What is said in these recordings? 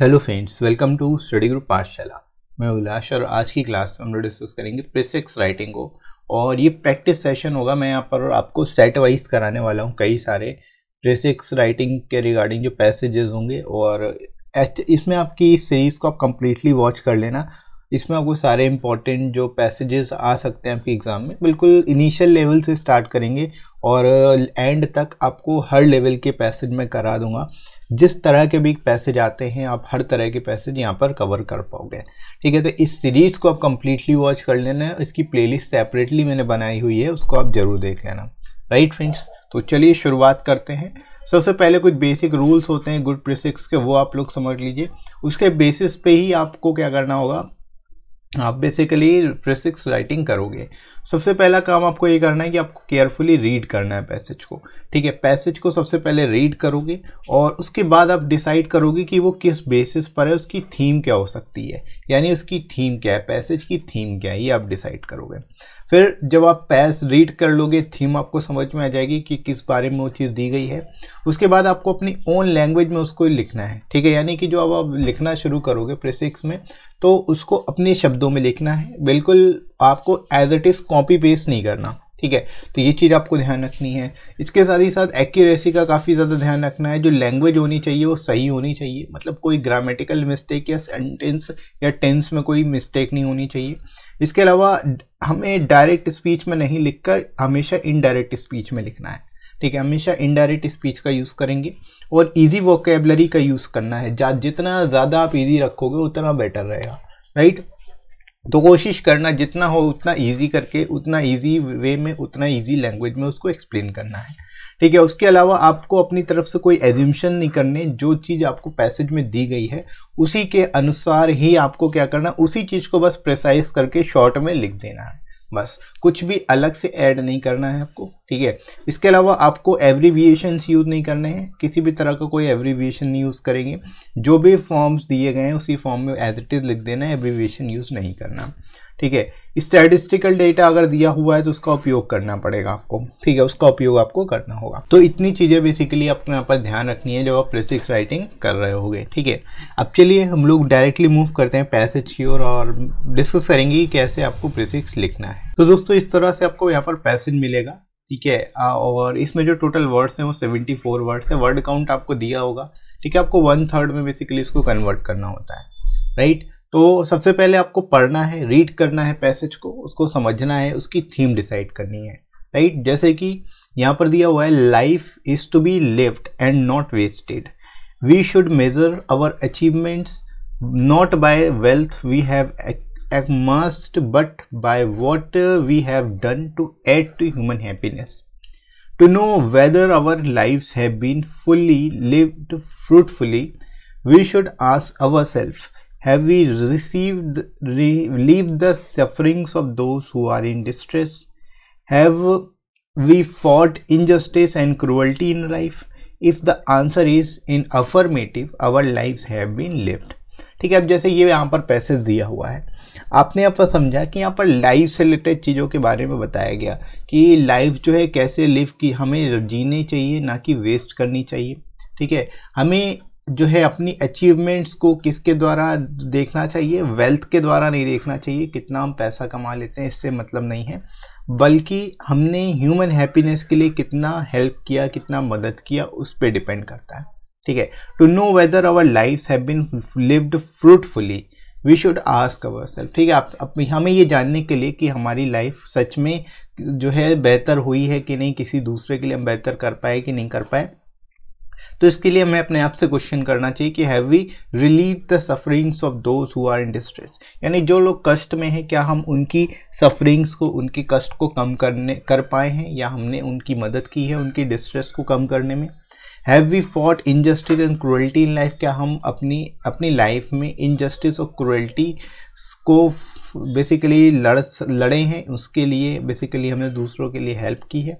Hello friends welcome to study group Pathshala मैं उल्लाश और आज की क्लास में हम लोग डिस्कस करेंगे प्रिसिक्स राइटिंग को और ये प्रैक्टिस सेशन होगा मैं यहाँ पर आपको सेट वाइज कराने वाला हूँ कई सारे प्रिसिक्स राइटिंग के रिगार्डिंग जो पैसेजेस होंगे और इसमें आपकी इस सीरीज़ को आप कम्प्लीटली वॉच कर लेना इसमें आपको सारे इंपॉर्टेंट जो पैसेजेस आ सकते हैं आपके एग्ज़ाम में बिल्कुल इनिशियल लेवल से स्टार्ट करेंगे और एंड uh, तक आपको हर लेवल के पैसेज मैं करा दूंगा जिस तरह के भी पैसेज आते हैं आप हर तरह के पैसेज यहाँ पर कवर कर पाओगे ठीक है तो इस सीरीज़ को आप कम्प्लीटली वॉच कर लेना इसकी प्लेलिस्ट सेपरेटली मैंने बनाई हुई है उसको आप ज़रूर देख लेना राइट फ्रेंड्स तो चलिए शुरुआत करते हैं सबसे पहले कुछ बेसिक रूल्स होते हैं गुड प्रिसिक्स के वो आप लोग समझ लीजिए उसके बेसिस पे ही आपको क्या करना होगा आप बेसिकली प्रेसिक्स राइटिंग करोगे सबसे पहला काम आपको ये करना है कि आपको केयरफुली रीड करना है पैसेज को ठीक है पैसेज को सबसे पहले रीड करोगे और उसके बाद आप डिसाइड करोगे कि वो किस बेसिस पर है उसकी थीम क्या हो सकती है यानी उसकी थीम क्या है पैसेज की थीम क्या है ये आप डिसाइड करोगे फिर जब आप पैस रीड कर लोगे थीम आपको समझ में आ जाएगी कि किस बारे में वो चीज़ दी गई है उसके बाद आपको अपनी ओन लैंग्वेज में उसको लिखना है ठीक है यानी कि जो अब आप लिखना शुरू करोगे प्रेसिक्स में तो उसको अपने शब्दों में लिखना है बिल्कुल आपको as it is copy paste नहीं करना ठीक है तो ये चीज़ आपको ध्यान रखनी है इसके साथ ही साथ एक्यूरेसी का काफ़ी ज़्यादा ध्यान रखना है जो लैंग्वेज होनी चाहिए वो सही होनी चाहिए मतलब कोई ग्रामेटिकल मिस्टेक या सेंटेंस या टेंस में कोई मिस्टेक नहीं होनी चाहिए इसके अलावा हमें डायरेक्ट स्पीच में नहीं लिखकर हमेशा इनडायरेक्ट स्पीच में लिखना है ठीक है हमेशा इनडायरेक्ट स्पीच का यूज़ करेंगे और ईजी वोकेबलरी का यूज़ करना है जितना ज़्यादा आप ईजी रखोगे उतना बेटर रहेगा राइट तो कोशिश करना जितना हो उतना इजी करके उतना इजी वे में उतना इजी लैंग्वेज में उसको एक्सप्लेन करना है ठीक है उसके अलावा आपको अपनी तरफ से कोई एज्यूमशन नहीं करने जो चीज़ आपको पैसेज में दी गई है उसी के अनुसार ही आपको क्या करना उसी चीज़ को बस प्रेसाइज करके शॉर्ट में लिख देना है बस कुछ भी अलग से ऐड नहीं करना है आपको ठीक है इसके अलावा आपको एवरीविएशंस यूज़ नहीं करने हैं किसी भी तरह का कोई एवरीविएशन नहीं यूज़ करेंगे जो भी फॉर्म्स दिए गए हैं उसी फॉर्म में एज इट इज़ लिख देना है एवरीविएशन यूज़ नहीं करना ठीक है स्टैटिस्टिकल डेटा अगर दिया हुआ है तो उसका उपयोग करना पड़ेगा आपको ठीक है उसका उपयोग आपको करना होगा तो इतनी चीज़ें बेसिकली अपने यहाँ पर ध्यान रखनी है जब आप प्रेसिक्स राइटिंग कर रहे होगे ठीक है अब चलिए हम लोग डायरेक्टली मूव करते हैं पैसेज की ओर और डिस्कस करेंगे कि कैसे आपको प्रेसिक्स लिखना है तो दोस्तों इस तरह से आपको यहाँ पर पैसेज मिलेगा ठीक है और इसमें जो टोटल वर्ड्स हैं वो फोर वर्ड्स हैं वर्ड काउंट आपको दिया होगा ठीक है आपको वन थर्ड में बेसिकली इसको कन्वर्ट करना होता है राइट तो सबसे पहले आपको पढ़ना है रीड करना है पैसेज को उसको समझना है उसकी थीम डिसाइड करनी है राइट right? जैसे कि यहाँ पर दिया हुआ है life is to be lived and not wasted we should measure our achievements not by wealth we have must but by what we have done to add to human happiness to know whether our life have been fully lived fruitfully we should ask our self Have we received, relieved the sufferings of those who are in distress? Have we fought injustice and cruelty in life? If the answer is in affirmative, our lives have been lived. ठीक है अब जैसे ये यहाँ पर passage दिया हुआ है आपने यहाँ पर समझा कि यहाँ पर लाइफ से रिलेटेड चीज़ों के बारे में बताया गया कि लाइफ जो है कैसे लिव की हमें जीने चाहिए ना कि वेस्ट करनी चाहिए ठीक है हमें जो है अपनी अचीवमेंट्स को किसके द्वारा देखना चाहिए वेल्थ के द्वारा नहीं देखना चाहिए कितना हम पैसा कमा लेते हैं इससे मतलब नहीं है बल्कि हमने ह्यूमन हैप्पीनेस के लिए कितना हेल्प किया कितना मदद किया उस पर डिपेंड करता है ठीक है to know whether our life have been lived fruitfully we should ask our self ठीक है आप, आप हमें ये जानने के लिए कि हमारी लाइफ सच में जो है बेहतर हुई है कि नहीं किसी दूसरे के लिए हम बेहतर कर पाए कि नहीं कर पाए तो इसके लिए हमें अपने आप से क्वेश्चन करना चाहिए कि have we relieve the sufferings of those who are in distress यानी जो लोग कष्ट में हैं क्या हम उनकी सफरिंग्स को उनके कष्ट को कम करने कर पाए हैं या हमने उनकी मदद की है उनकी डिस्ट्रेस को कम करने में have we fought injustice and cruelty in life क्या हम अपनी अपनी लाइफ में इनजस्टिस और क्रुएल्टी को बेसिकली लड़ लड़े हैं उसके लिए बेसिकली हमने दूसरों के लिए हेल्प की है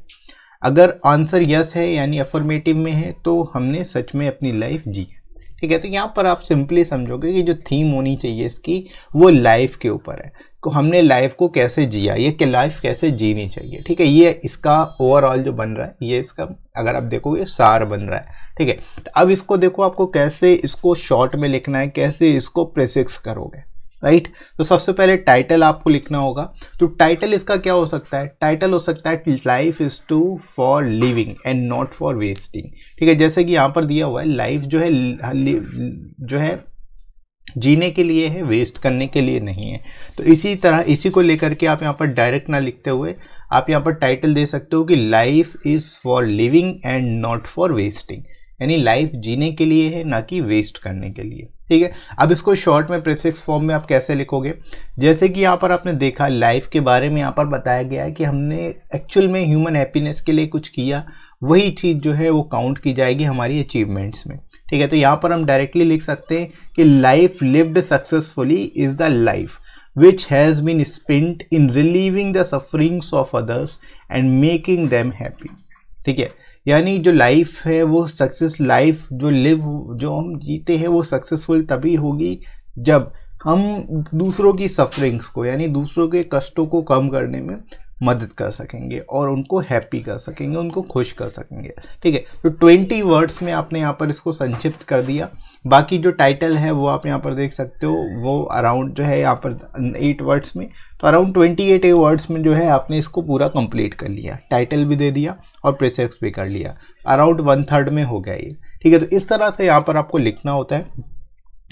अगर आंसर यस है यानी अफर्मेटिव में है तो हमने सच में अपनी लाइफ जी है ठीक है तो यहाँ पर आप सिंपली समझोगे कि जो थीम होनी चाहिए इसकी वो लाइफ के ऊपर है को तो हमने लाइफ को कैसे जिया ये कि लाइफ कैसे जीनी चाहिए ठीक है ये इसका ओवरऑल जो बन रहा है ये इसका अगर आप देखोगे सार बन रहा है ठीक है तो अब इसको देखो आपको कैसे इसको शॉर्ट में लिखना है कैसे इसको प्रेसिक्स करोगे राइट right? तो सबसे पहले टाइटल आपको लिखना होगा तो टाइटल इसका क्या हो सकता है टाइटल हो सकता है life is to for living and not for wasting ठीक है जैसे कि यहाँ पर दिया हुआ है लाइफ जो है जो है जीने के लिए है वेस्ट करने के लिए नहीं है तो इसी तरह इसी को लेकर के आप यहाँ पर डायरेक्ट ना लिखते हुए आप यहाँ पर टाइटल दे सकते हो कि life is for living and not for wasting यानी लाइफ जीने के लिए है ना कि वेस्ट करने के लिए ठीक है अब इसको शॉर्ट में प्रेसिक्स फॉर्म में आप कैसे लिखोगे जैसे कि यहाँ पर आपने देखा लाइफ के बारे में यहाँ पर बताया गया है कि हमने एक्चुअल में ह्यूमन हैप्पीनेस के लिए कुछ किया वही चीज़ जो है वो काउंट की जाएगी हमारी अचीवमेंट्स में ठीक है तो यहाँ पर हम डायरेक्टली लिख सकते हैं कि life lived successfully is the life which has been spent in relieving the sufferings of others and making them happy ठीक है यानी जो लाइफ है वो सक्सेस लाइफ जो लिव जो हम जीते हैं वो सक्सेसफुल तभी होगी जब हम दूसरों की सफरिंग्स को यानी दूसरों के कष्टों को कम करने में मदद कर सकेंगे और उनको हैप्पी कर सकेंगे उनको खुश कर सकेंगे ठीक है तो ट्वेंटी वर्ड्स में आपने यहाँ पर इसको संक्षिप्त कर दिया बाकी जो टाइटल है वो आप यहाँ पर देख सकते हो वो अराउंड जो है यहाँ पर एट वर्ड्स में तो अराउंड ट्वेंटी एट वर्ड्स में जो है आपने इसको पूरा कंप्लीट कर लिया टाइटल भी दे दिया और प्रेसेक्स भी कर लिया अराउंड वन थर्ड में हो गया ये ठीक है तो इस तरह से यहाँ पर आपको लिखना होता है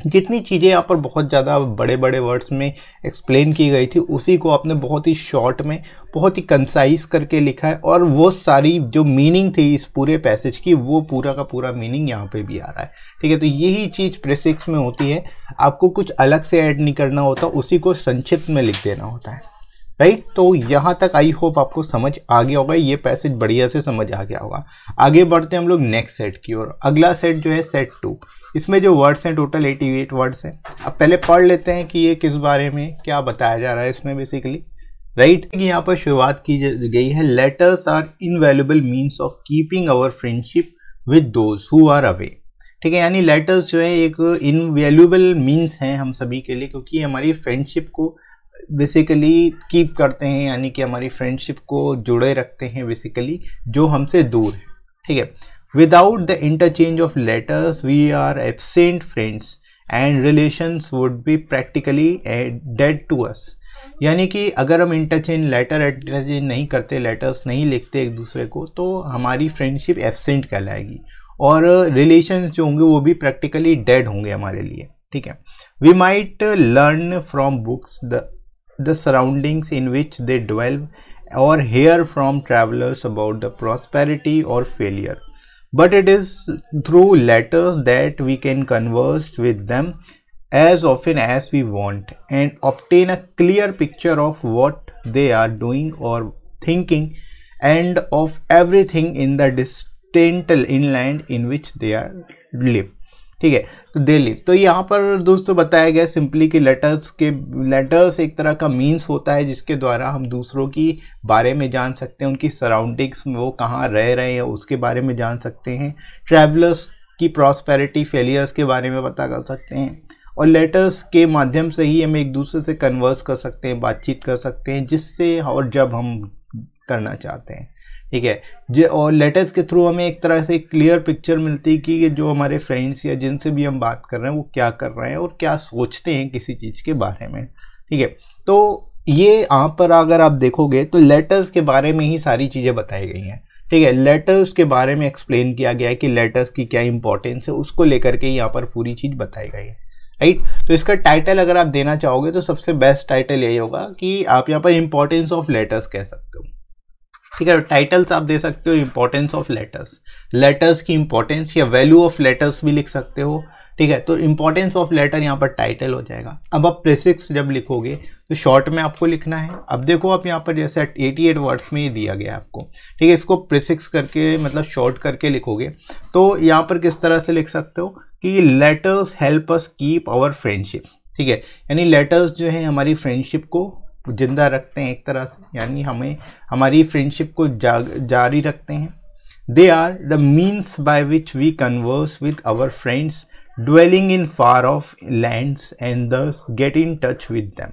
जितनी चीज़ें यहाँ पर बहुत ज़्यादा बड़े बड़े वर्ड्स में एक्सप्लेन की गई थी उसी को आपने बहुत ही शॉर्ट में बहुत ही कंसाइज करके लिखा है और वो सारी जो मीनिंग थी इस पूरे पैसेज की वो पूरा का पूरा मीनिंग यहाँ पे भी आ रहा है ठीक है तो यही चीज़ प्रेसिक्स में होती है आपको कुछ अलग से ऐड नहीं करना होता उसी को संक्षिप्त में लिख देना होता है राइट तो यहाँ तक आई होप आपको समझ आ गया होगा ये पैसेज बढ़िया से समझ आ गया होगा आगे बढ़ते हैं हम लोग नेक्स्ट सेट की ओर अगला सेट जो है सेट टू इसमें जो वर्ड्स हैं टोटल एटी एट वर्ड्स हैं अब पहले पढ़ लेते हैं कि ये किस बारे में क्या बताया जा रहा है इसमें बेसिकली राइट right? यहाँ पर शुरुआत की गई है letters are invaluable means of keeping our friendship with those who are away ठीक है यानी लेटर्स जो है एक इनवेल्यूबल मीन्स हैं हम सभी के लिए क्योंकि हमारी फ्रेंडशिप को बेसिकली कीप करते हैं यानी कि हमारी फ्रेंडशिप को जुड़े रखते हैं बेसिकली जो हमसे दूर है ठीक है without the interchange of letters we are absent friends and relations would be practically dead to us यानी कि अगर हम इंटरचेंज लेटर इंटरचेंज नहीं करते लेटर्स नहीं लिखते एक दूसरे को तो हमारी फ्रेंडशिप एबसेंट कहलाएगी और रिलेशन जो होंगे वो भी प्रैक्टिकली डेड होंगे हमारे लिए ठीक है we might learn from books the the surroundings in which they dwell or hear from travelers about the prosperity or failure but it is through letters that we can converse with them as often as we want and obtain a clear picture of what they are doing or thinking and of everything in the distant inland in which they are live ठीक है तो दिल्ली तो यहाँ पर दोस्तों बताया गया simply कि लेटर्स के लेटर्स एक तरह का मीन्स होता है जिसके द्वारा हम दूसरों की बारे में जान सकते हैं उनकी सराउंडिंग्स वो कहाँ रह रहे हैं उसके बारे में जान सकते हैं ट्रैवलर्स की प्रॉस्पेरिटी फेलियर्स के बारे में पता कर सकते हैं और लेटर्स के माध्यम से ही हम एक दूसरे से कन्वर्स कर सकते हैं बातचीत कर सकते हैं जिससे और जब हम करना चाहते हैं ठीक है जो और लेटर्स के थ्रू हमें एक तरह से क्लियर पिक्चर मिलती है कि जो हमारे फ्रेंड्स या जिनसे भी हम बात कर रहे हैं वो क्या कर रहे हैं और क्या सोचते हैं किसी चीज़ के बारे में ठीक है तो ये यहाँ पर अगर आप देखोगे तो लेटर्स के बारे में ही सारी चीज़ें बताई गई हैं ठीक है लेटर्स के बारे में एक्सप्लेन किया गया है कि लेटर्स की क्या इंपॉर्टेंस है उसको लेकर के यहाँ पर पूरी चीज़ बताई गई है राइट तो इसका टाइटल अगर आप देना चाहोगे तो सबसे बेस्ट टाइटल यही होगा कि आप यहाँ पर इंपॉर्टेंस ऑफ लेटर्स कह सकते हो ठीक है टाइटल्स आप दे सकते हो इंपॉर्टेंस ऑफ लेटर्स लेटर्स की इंपॉर्टेंस या वैल्यू ऑफ लेटर्स भी लिख सकते हो ठीक है तो इंपॉर्टेंस ऑफ लेटर यहाँ पर टाइटल हो जाएगा अब आप प्रेसिक्स जब लिखोगे तो शॉर्ट में आपको लिखना है अब देखो आप यहाँ पर जैसे 88 वर्ड्स में ही दिया गया आपको ठीक है इसको प्रेसिक्स करके मतलब शॉर्ट करके लिखोगे तो यहाँ पर किस तरह से लिख सकते हो कि letters help us keep our friendship ठीक है यानी लेटर्स जो है हमारी फ्रेंडशिप को जिंदा रखते हैं एक तरह से यानी हमें हमारी फ्रेंडशिप को जा, जारी रखते हैं they are the means by which we converse with our friends dwelling in far off lands and thus get in touch with them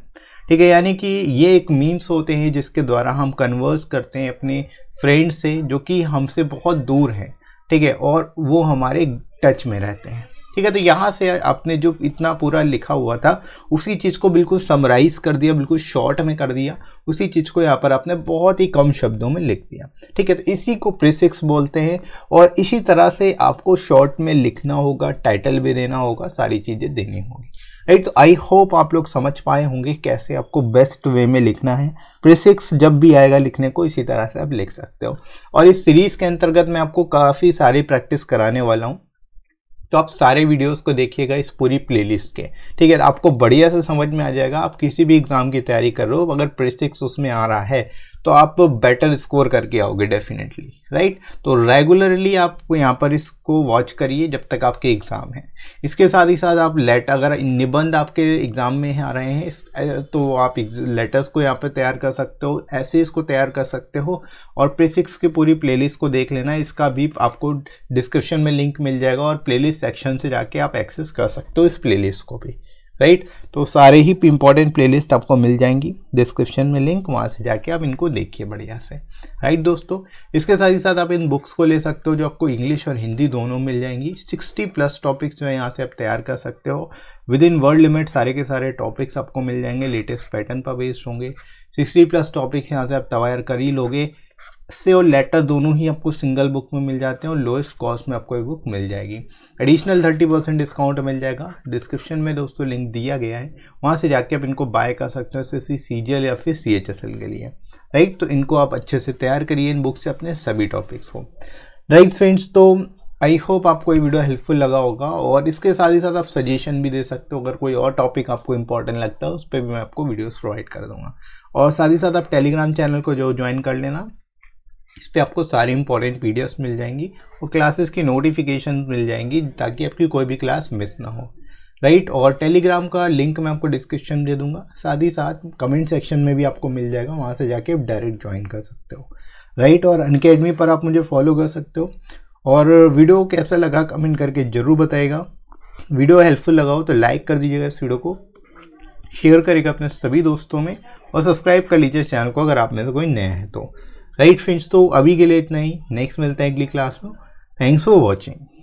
ठीक है यानी कि ये एक मीन्स होते हैं जिसके द्वारा हम कन्वर्स करते हैं अपने फ्रेंड से जो कि हमसे बहुत दूर है ठीक है और वो हमारे टच में रहते हैं ठीक है तो यहाँ से आपने जो इतना पूरा लिखा हुआ था उसी चीज़ को बिल्कुल समराइज़ कर दिया बिल्कुल शॉर्ट में कर दिया उसी चीज़ को यहाँ पर आपने बहुत ही कम शब्दों में लिख दिया ठीक है तो इसी को प्रिसिक्स बोलते हैं और इसी तरह से आपको शॉर्ट में लिखना होगा टाइटल भी देना होगा सारी चीज़ें देनी होगी राइट तो आई होप आप लोग समझ पाए होंगे कैसे आपको बेस्ट वे में लिखना है प्रिसिक्स जब भी आएगा लिखने को इसी तरह से आप लिख सकते हो और इस सीरीज़ के अंतर्गत मैं आपको काफ़ी सारी प्रैक्टिस कराने वाला हूँ तो आप सारे वीडियोस को देखिएगा इस पूरी प्लेलिस्ट के ठीक है आपको बढ़िया से समझ में आ जाएगा आप किसी भी एग्ज़ाम की तैयारी कर रहे हो अगर प्रेसिक्स उसमें आ रहा है तो आप बेटर स्कोर करके आओगे डेफिनेटली राइट तो रेगुलरली आप यहाँ पर इसको वॉच करिए जब तक आपके एग्ज़ाम हैं इसके साथ ही साथ आप लेट अगर निबंध आपके एग्ज़ाम में आ रहे हैं तो आप लेटर्स को यहाँ पर तैयार कर सकते हो ऐसे इसको तैयार कर सकते हो और प्रिसिक्स की पूरी प्ले को देख लेना इसका भी आपको डिस्क्रिप्शन में लिंक मिल जाएगा और प्ले सेक्शन से जाके आप एक्सेस कर सकते हो इस प्ले को भी राइट तो सारे ही इंपॉर्टेंट प्लेलिस्ट आपको मिल जाएंगी डिस्क्रिप्शन में लिंक वहाँ से जाके आप इनको देखिए बढ़िया से राइट दोस्तों इसके साथ ही साथ आप इन बुक्स को ले सकते हो जो आपको इंग्लिश और हिंदी दोनों मिल जाएंगी 60 प्लस टॉपिक्स जो है यहाँ से आप तैयार कर सकते हो विद इन वर्ल्ड लिमिट सारे के सारे टॉपिक्स आपको मिल जाएंगे लेटेस्ट पैटर्न पर बेस्ड होंगे सिक्सटी प्लस टॉपिक्स यहाँ से आप तैयार कर ही लोगे से और लेटर दोनों ही आपको सिंगल बुक में मिल जाते हैं और लोएस्ट कॉस्ट में आपको एक बुक मिल जाएगी एडिशनल थर्टी परसेंट डिस्काउंट मिल जाएगा डिस्क्रिप्शन में दोस्तों लिंक दिया गया है वहाँ से जाके आप इनको बाय कर सकते हो सी सी जी एल या फिर सी एच एस एल के लिए राइट तो इनको आप अच्छे से तैयार करिए इन बुक से अपने सभी टॉपिक्स को राइट फ्रेंड्स तो आई होप आपको ये वीडियो हेल्पफुल लगा होगा और इसके साथ ही साथ आप सजेशन भी दे सकते हो अगर कोई और टॉपिक आपको इंपॉर्टेंट लगता है उस पर भी मैं आपको वीडियोस प्रोवाइड कर दूंगा और साथ ही साथ आप टेलीग्राम चैनल को जो ज्वाइन कर लेना इस पर आपको सारी इंपॉर्टेंट पी मिल जाएंगी और क्लासेस की नोटिफिकेशन मिल जाएंगी ताकि आपकी कोई भी क्लास मिस ना हो राइट और टेलीग्राम का लिंक मैं आपको डिस्क्रिप्शन दे दूंगा साथ ही साथ कमेंट सेक्शन में भी आपको मिल जाएगा वहाँ से जाके आप डायरेक्ट ज्वाइन कर सकते हो राइट और अनकेडमी पर आप मुझे फॉलो कर सकते हो और वीडियो कैसा लगा कमेंट करके ज़रूर बताएगा वीडियो हेल्पफुल लगा हो तो लाइक कर दीजिएगा इस वीडियो को शेयर करेगा अपने सभी दोस्तों में और सब्सक्राइब कर लीजिए चैनल को अगर आप में से कोई नया है तो राइट फ्रेंड्स तो अभी के लिए इतना ही नेक्स्ट मिलते हैं अगली क्लास में थैंक्स फॉर वॉचिंग